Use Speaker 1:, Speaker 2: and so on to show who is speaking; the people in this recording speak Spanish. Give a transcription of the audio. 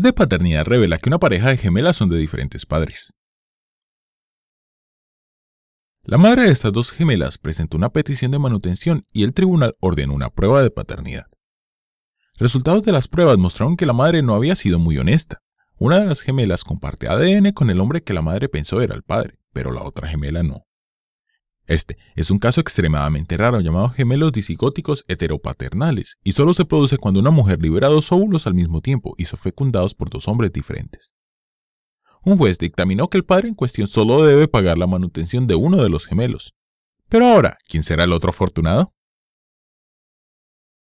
Speaker 1: de paternidad revela que una pareja de gemelas son de diferentes padres. La madre de estas dos gemelas presentó una petición de manutención y el tribunal ordenó una prueba de paternidad. Resultados de las pruebas mostraron que la madre no había sido muy honesta. Una de las gemelas comparte ADN con el hombre que la madre pensó era el padre, pero la otra gemela no. Este es un caso extremadamente raro llamado gemelos disigóticos heteropaternales, y solo se produce cuando una mujer libera dos óvulos al mismo tiempo y son fecundados por dos hombres diferentes. Un juez dictaminó que el padre en cuestión solo debe pagar la manutención de uno de los gemelos. Pero ahora, ¿quién será el otro afortunado?